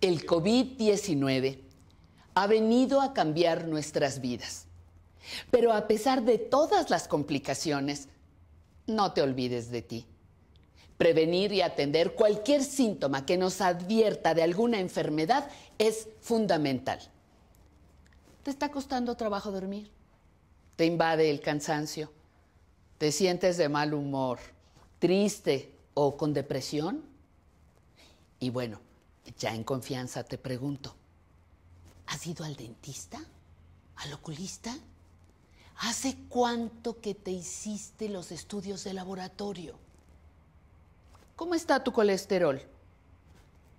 El COVID-19 ha venido a cambiar nuestras vidas. Pero a pesar de todas las complicaciones, no te olvides de ti. Prevenir y atender cualquier síntoma que nos advierta de alguna enfermedad es fundamental. ¿Te está costando trabajo dormir? ¿Te invade el cansancio? ¿Te sientes de mal humor, triste o con depresión? Y bueno, ya en confianza te pregunto, ¿has ido al dentista? ¿Al oculista? ¿Hace cuánto que te hiciste los estudios de laboratorio? ¿Cómo está tu colesterol?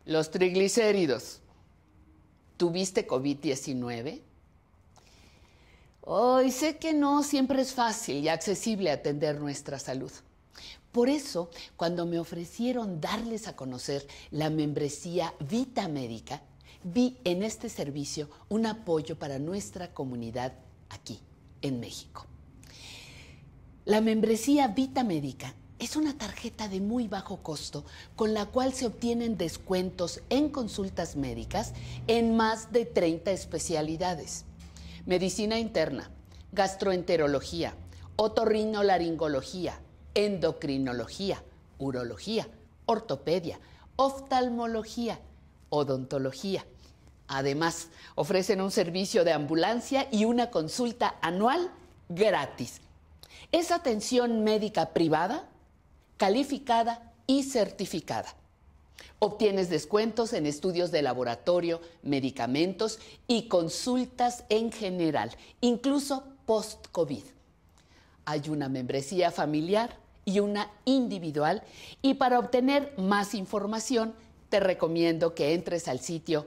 Los triglicéridos. ¿Tuviste COVID-19? Hoy sé que no siempre es fácil y accesible atender nuestra salud. Por eso, cuando me ofrecieron darles a conocer la membresía Vita Médica, vi en este servicio un apoyo para nuestra comunidad aquí, en México. La membresía Vita Médica es una tarjeta de muy bajo costo con la cual se obtienen descuentos en consultas médicas en más de 30 especialidades. Medicina interna, gastroenterología, otorrinolaringología, endocrinología, urología, ortopedia, oftalmología, odontología. Además, ofrecen un servicio de ambulancia y una consulta anual gratis. Es atención médica privada, calificada y certificada. Obtienes descuentos en estudios de laboratorio, medicamentos y consultas en general, incluso post-COVID. Hay una membresía familiar y una individual y para obtener más información te recomiendo que entres al sitio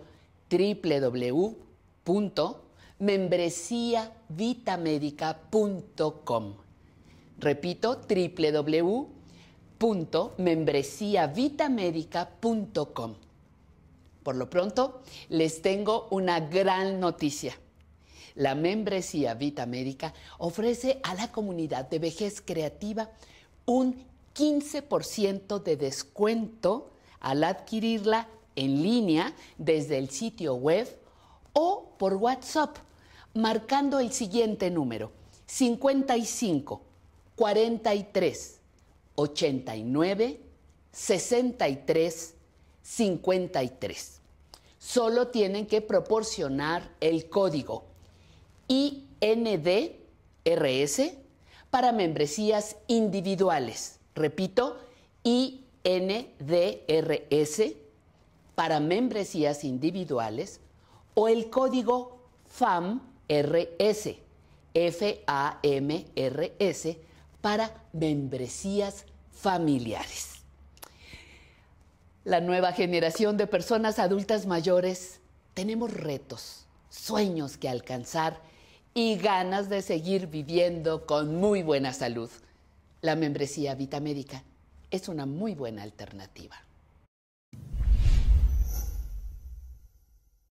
www.membresiavitamedica.com. Repito, www.membresiavitamedica.com. Por lo pronto, les tengo una gran noticia. La membresía Vita Médica ofrece a la comunidad de vejez creativa un 15% de descuento al adquirirla en línea desde el sitio web o por WhatsApp, marcando el siguiente número, 55 43 89 63 53. Solo tienen que proporcionar el código INDRS para membresías individuales. Repito, INDRS para membresías individuales o el código FAMRS, f a m s para membresías familiares. La nueva generación de personas adultas mayores tenemos retos sueños que alcanzar y ganas de seguir viviendo con muy buena salud. La membresía Vitamédica es una muy buena alternativa.